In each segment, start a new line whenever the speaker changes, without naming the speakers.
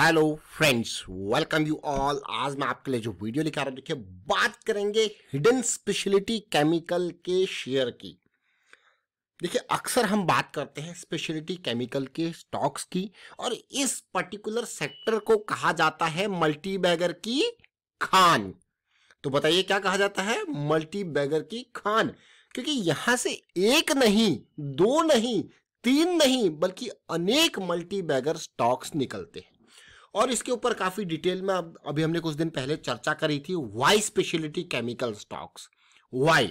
hello friends welcome you all आज मैं आपके लिए जो वीडियो लिखा रहा हूं देखिए बात करेंगे हिडन स्पेशलिटी केमिकल के शेयर की देखिए अक्सर हम बात करते हैं स्पेशलिटी केमिकल के स्टॉक्स की और इस पर्टिकुलर सेक्टर को कहा जाता है मल्टी बैगर की खान तो बताइए क्या कहा जाता है मल्टी बैगर की खान क्योंकि यहां से एक नहीं दो नहीं तीन नहीं बल्कि अनेक मल्टी बैगर स्टॉक्स निकलते हैं और इसके ऊपर काफ़ी डिटेल में अभी हमने कुछ दिन पहले चर्चा करी थी why speciality chemical stocks why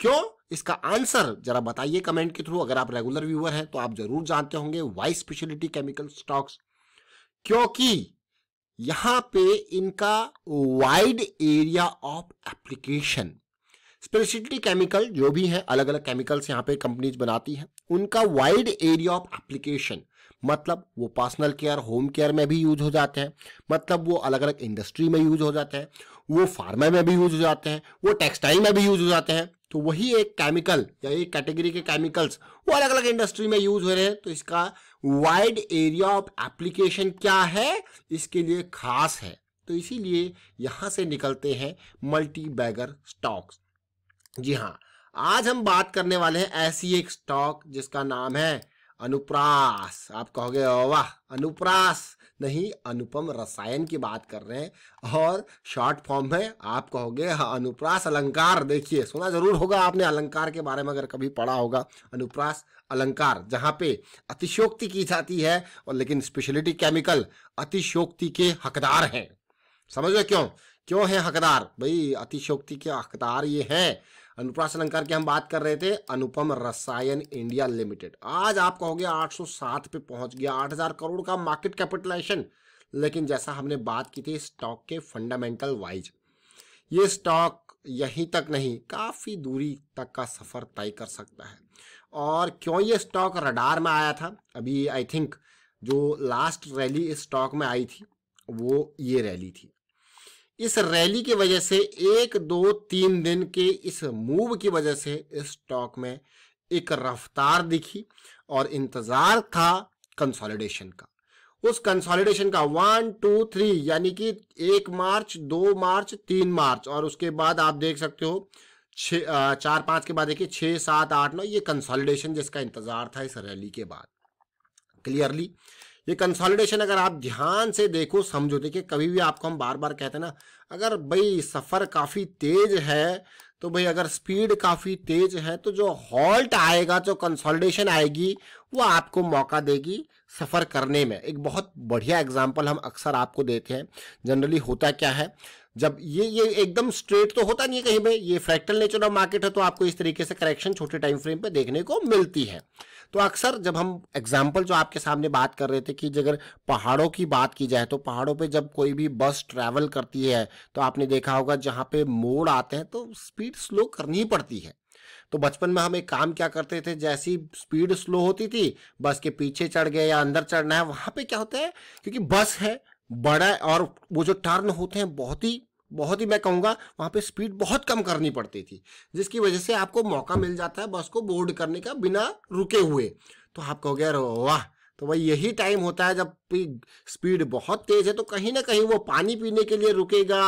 क्यों इसका आंसर जरा बताइए कमेंट के थ्रू अगर आप रेगुलर व्यूअर हैं तो आप जरूर जानते होंगे वाई स्पेशलिटी केमिकल स्टॉक्स क्योंकि यहां पे इनका wide area of application speciality chemical जो भी है अलग अलग केमिकल्स यहां पे कंपनीज बनाती हैं उनका वाइड एरिया ऑफ एप्लीकेशन मतलब वो पर्सनल केयर होम केयर में भी यूज हो जाते हैं मतलब वो अलग अलग इंडस्ट्री में यूज हो जाते हैं वो फार्मा में भी यूज हो जाते हैं वो टेक्सटाइल में भी यूज हो जाते हैं तो वही एक केमिकल या एक कैटेगरी के केमिकल्स वो अलग अलग इंडस्ट्री में यूज हो रहे हैं तो इसका वाइड एरिया ऑफ एप्लीकेशन क्या है इसके लिए खास है तो इसीलिए यहाँ से निकलते हैं मल्टी बैगर स्टॉक्स जी हाँ आज हम बात करने वाले हैं ऐसी एक स्टॉक जिसका नाम है अनुप्रास आप कहोगे वाह अनुप्रास नहीं अनुपम रसायन की बात कर रहे हैं और शॉर्ट फॉर्म है आप कहोगे हाँ, अनुप्रास अलंकार देखिए सुना जरूर होगा आपने अलंकार के बारे में अगर कभी पढ़ा होगा अनुप्रास अलंकार जहाँ पे अतिशोक्ति की जाती है और लेकिन स्पेशलिटी केमिकल अतिशोक्ति के हकदार हैं समझ गए क्यों क्यों है हकदार भाई अतिशोक्ति के हकदार ये हैं अनुप्राशन अंकार की हम बात कर रहे थे अनुपम रसायन इंडिया लिमिटेड आज आप कहोगे 807 पे पहुंच गया 8000 करोड़ का मार्केट कैपिटलाइजेशन लेकिन जैसा हमने बात की थी स्टॉक के फंडामेंटल वाइज ये स्टॉक यहीं तक नहीं काफ़ी दूरी तक का सफ़र तय कर सकता है और क्यों ये स्टॉक रडार में आया था अभी आई थिंक जो लास्ट रैली इस स्टॉक में आई थी वो ये रैली थी इस रैली की वजह से एक दो तीन दिन के इस मूव की वजह से इस स्टॉक में एक रफ्तार दिखी और इंतजार था कंसोलिडेशन का उस कंसोलिडेशन का वन टू थ्री यानी कि एक मार्च दो मार्च तीन मार्च और उसके बाद आप देख सकते हो छ चार पांच के बाद देखिए छह सात आठ नौ ये कंसोलिडेशन जिसका इंतजार था इस रैली के बाद क्लियरली ये कंसोलिडेशन अगर आप ध्यान से देखो समझो देखिए कभी भी आपको हम बार बार कहते हैं ना अगर भाई सफ़र काफ़ी तेज है तो भाई अगर स्पीड काफ़ी तेज है तो जो हॉल्ट आएगा जो कंसोलिडेशन आएगी वो आपको मौका देगी सफ़र करने में एक बहुत बढ़िया एग्जाम्पल हम अक्सर आपको देते हैं जनरली होता क्या है जब ये ये एकदम स्ट्रेट तो होता नहीं है कहीं पे ये फ्रैक्टल नेचर ऑफ मार्केट है तो आपको इस तरीके से करेक्शन छोटे टाइम फ्रेम पे देखने को मिलती है तो अक्सर जब हम एग्जाम्पल जो आपके सामने बात कर रहे थे कि अगर पहाड़ों की बात की जाए तो पहाड़ों पे जब कोई भी बस ट्रैवल करती है तो आपने देखा होगा जहाँ पे मोड़ आते हैं तो स्पीड स्लो करनी ही पड़ती है तो बचपन में हम एक काम क्या करते थे जैसी स्पीड स्लो होती थी बस के पीछे चढ़ गए या अंदर चढ़ना है वहां पे क्या होता है क्योंकि बस है बड़ा और वो जो टर्न होते हैं बहुत ही बहुत ही मैं कहूँगा वहाँ पे स्पीड बहुत कम करनी पड़ती थी जिसकी वजह से आपको मौका मिल जाता है बस को बोर्ड करने का बिना रुके हुए तो आप कहोगे अरे वाह तो भाई यही टाइम होता है जब स्पीड बहुत तेज है तो कहीं ना कहीं वो पानी पीने के लिए रुकेगा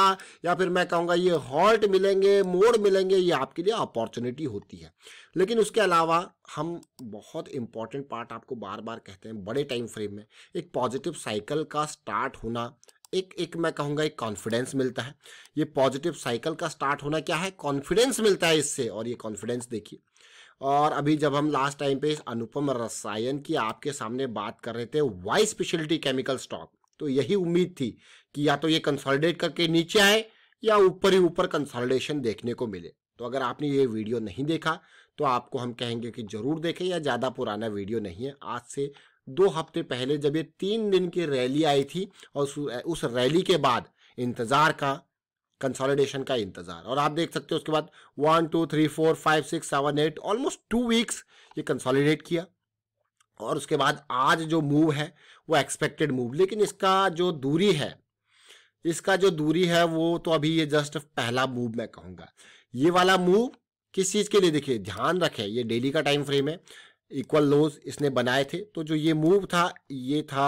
या फिर मैं कहूँगा ये हॉल्ट मिलेंगे मोड़ मिलेंगे ये आपके लिए अपॉर्चुनिटी होती है लेकिन उसके अलावा हम बहुत इंपॉर्टेंट पार्ट आपको बार बार कहते हैं बड़े टाइम फ्रेम में एक पॉजिटिव साइकिल का स्टार्ट होना एक एक मैं कहूँगा एक कॉन्फिडेंस मिलता है ये पॉजिटिव साइकिल का स्टार्ट होना क्या है कॉन्फिडेंस मिलता है इससे और ये कॉन्फिडेंस देखिए और अभी जब हम लास्ट टाइम पे इस अनुपम रसायन की आपके सामने बात कर रहे थे वाई स्पेशलिटी केमिकल स्टॉक तो यही उम्मीद थी कि या तो ये कंसोलिडेट करके नीचे आए या ऊपर ही ऊपर कंसोलिडेशन देखने को मिले तो अगर आपने ये वीडियो नहीं देखा तो आपको हम कहेंगे कि जरूर देखें या ज़्यादा पुराना वीडियो नहीं है आज से दो हफ्ते पहले जब ये तीन दिन की रैली आई थी और उस रैली के बाद इंतज़ार का कंसोलिडेशन का इंतजार और आप देख सकते हो उसके बाद one two three four five six seven eight almost two weeks ये कंसोलिडेट किया और उसके बाद आज जो मूव है वो एक्सपेक्टेड मूव लेकिन इसका जो दूरी है इसका जो दूरी है वो तो अभी ये जस्ट पहला मूव मैं कहूँगा ये वाला मूव किस चीज़ के लिए देखिए ध्यान रखें ये डेली का टाइम फ्रेम है इक्वल लोज इसने बनाए थे तो जो ये मूव था ये था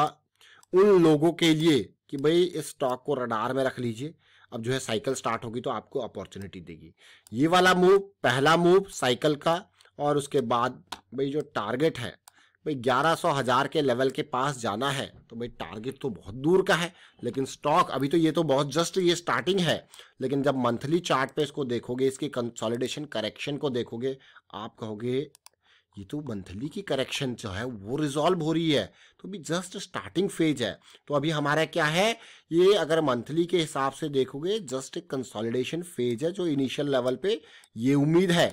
उन लोगों के लिए कि भाई इस स्टॉक को रडार में रख लीजिए अब जो है साइकिल स्टार्ट होगी तो आपको अपॉर्चुनिटी देगी ये वाला मूव पहला मूव साइकिल का और उसके बाद भाई जो टारगेट है भाई ग्यारह सौ हज़ार के लेवल के पास जाना है तो भाई टारगेट तो बहुत दूर का है लेकिन स्टॉक अभी तो ये तो बहुत जस्ट ये स्टार्टिंग है लेकिन जब मंथली चार्ट पे इसको देखोगे इसकी कंसोलिडेशन करेक्शन को देखोगे आप कहोगे ये तो मंथली की करेक्शन जो है वो रिजॉल्व हो रही है तो अभी जस्ट स्टार्टिंग फेज है तो अभी हमारा क्या है ये अगर मंथली के हिसाब से देखोगे जस्ट एक कंसोलिडेशन फेज है जो इनिशियल लेवल पे ये उम्मीद है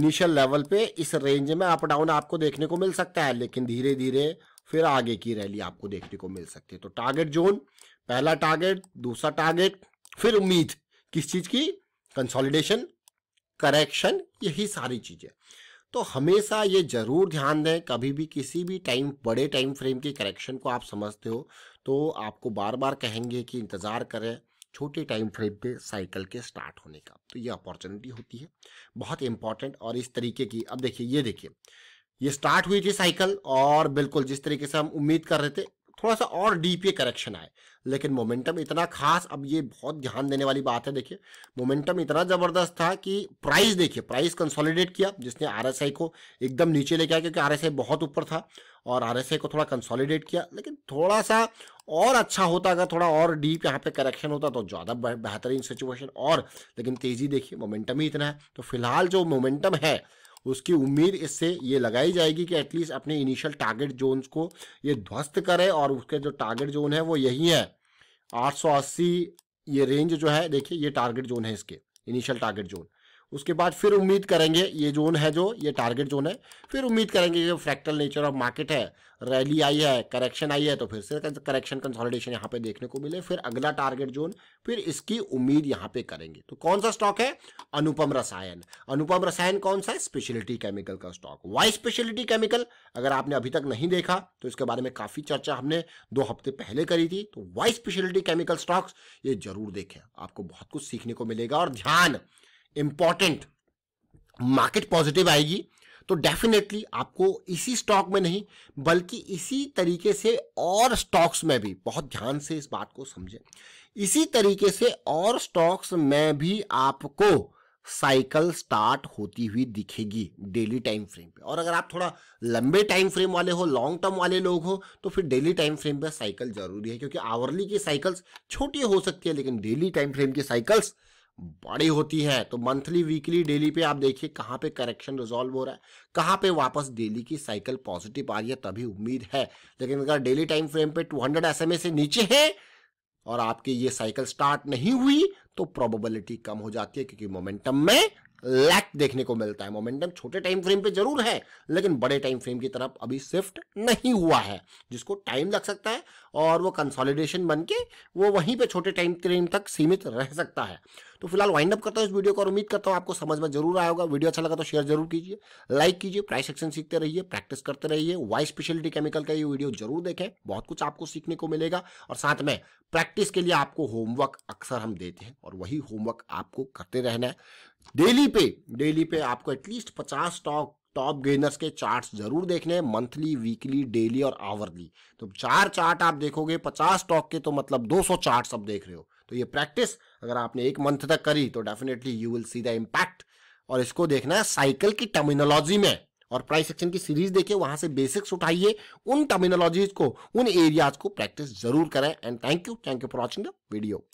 इनिशियल लेवल पे इस रेंज में अप डाउन आपको देखने को मिल सकता है लेकिन धीरे धीरे फिर आगे की रैली आपको देखने को मिल सकती है तो टारगेट जोन पहला टारगेट दूसरा टारगेट फिर उम्मीद किस चीज की कंसोलिडेशन करेक्शन यही सारी चीजें तो हमेशा ये ज़रूर ध्यान दें कभी भी किसी भी टाइम बड़े टाइम फ्रेम के करेक्शन को आप समझते हो तो आपको बार बार कहेंगे कि इंतज़ार करें छोटे टाइम फ्रेम पे साइकिल के स्टार्ट होने का तो ये अपॉर्चुनिटी होती है बहुत इंपॉर्टेंट और इस तरीके की अब देखिए ये देखिए ये स्टार्ट हुई थी साइकिल और बिल्कुल जिस तरीके से हम उम्मीद कर रहे थे थोड़ा सा और डीप ये करेक्शन आए लेकिन मोमेंटम इतना खास अब ये बहुत ध्यान देने वाली बात है देखिए मोमेंटम इतना ज़बरदस्त था कि प्राइस देखिए प्राइस कंसोलिडेट किया जिसने आरएसआई को एकदम नीचे लेके आया क्योंकि आरएसआई बहुत ऊपर था और आरएसआई को थोड़ा कंसोलिडेट किया लेकिन थोड़ा सा और अच्छा होता अगर थोड़ा और डीप यहाँ पे करेक्शन होता तो ज़्यादा बेहतरीन सिचुएशन और लेकिन तेज़ी देखिए मोमेंटम ही इतना है तो फिलहाल जो मोमेंटम है उसकी उम्मीद इससे ये लगाई जाएगी कि एटलीस्ट अपने इनिशियल टारगेट जोन्स को ये ध्वस्त करे और उसके जो टारगेट जोन है वो यही है 880 ये रेंज जो है देखिए ये टारगेट जोन है इसके इनिशियल टारगेट जोन उसके बाद फिर उम्मीद करेंगे ये जोन है जो ये टारगेट जोन है फिर उम्मीद करेंगे जो फ्रैक्टल नेचर ऑफ मार्केट है रैली आई है करेक्शन आई है तो फिर से करेक्शन कंसोलिडेशन यहाँ पे देखने को मिले फिर अगला टारगेट जोन फिर इसकी उम्मीद यहाँ पे करेंगे तो कौन सा स्टॉक है अनुपम रसायन अनुपम रसायन कौन सा है स्पेशलिटी केमिकल का स्टॉक वाई स्पेशलिटी केमिकल अगर आपने अभी तक नहीं देखा तो इसके बारे में काफ़ी चर्चा हमने दो हफ्ते पहले करी थी तो वाई स्पेशलिटी केमिकल स्टॉक्स ये जरूर देखें आपको बहुत कुछ सीखने को मिलेगा और ध्यान इंपॉर्टेंट मार्केट पॉजिटिव आएगी तो डेफिनेटली आपको इसी स्टॉक में नहीं बल्कि इसी तरीके से और स्टॉक्स में भी बहुत ध्यान से इस बात को समझें इसी तरीके से और स्टॉक्स में भी आपको साइकिल स्टार्ट होती हुई दिखेगी डेली टाइम फ्रेम पे और अगर आप थोड़ा लंबे टाइम फ्रेम वाले हो लॉन्ग टर्म वाले लोग हो तो फिर डेली टाइम फ्रेम पे साइकिल जरूरी है क्योंकि आवरली की साइकिल्स छोटी हो सकती है लेकिन डेली टाइम फ्रेम की साइकिल्स बड़ी होती है तो मंथली वीकली डेली पे आप देखिए कहाँ पे करेक्शन रिजॉल्व हो रहा है कहाँ पे वापस डेली की साइकिल पॉजिटिव आ रही है तभी उम्मीद है लेकिन अगर डेली टाइम फ्रेम पे 200 हंड्रेड से नीचे है और आपकी ये साइकिल स्टार्ट नहीं हुई तो प्रोबेबिलिटी कम हो जाती है क्योंकि मोमेंटम में लैक देखने को मिलता है मोमेंटम छोटे टाइम फ्रेम पे जरूर है लेकिन बड़े टाइम फ्रेम की तरफ अभी शिफ्ट नहीं हुआ है जिसको टाइम लग सकता है और वो कंसोलिडेशन बन के वो वहीं पे छोटे टाइम फ्रेम तक सीमित रह सकता है तो फिलहाल वाइंड अप करता हूँ इस वीडियो को और उम्मीद करता हूँ आपको समझ में जरूर आया होगा वीडियो अच्छा लगा तो शेयर जरूर कीजिए लाइक कीजिए प्राइस एक्शन सीखते रहिए प्रैक्टिस करते रहिए वाई स्पेशलिटी केमिकल का ये वीडियो जरूर देखें बहुत कुछ आपको सीखने को मिलेगा और साथ में प्रैक्टिस के लिए आपको होमवर्क अक्सर हम देते हैं और वही होमवर्क आपको करते रहना है डेली पे डेली पे आपको एटलीस्ट पचास स्टॉक टॉप गेनर्स के चार्ट्स जरूर देखने हैं मंथली वीकली डेली और आवरली तो चार चार्ट आप देखोगे पचास स्टॉक के तो मतलब सौ चार्ट आप देख रहे हो तो ये प्रैक्टिस अगर आपने एक मंथ तक करी तो definitely you will see the impact और इसको देखना है साइकिल की टर्मिनोलॉजी में और प्राइस एक्शन की सीरीज देखिए वहां से बेसिक्स उठाइए उन टर्मिनोलॉजीज को उन एरियाज को प्रैक्टिस जरूर करें and thank you thank you for watching the video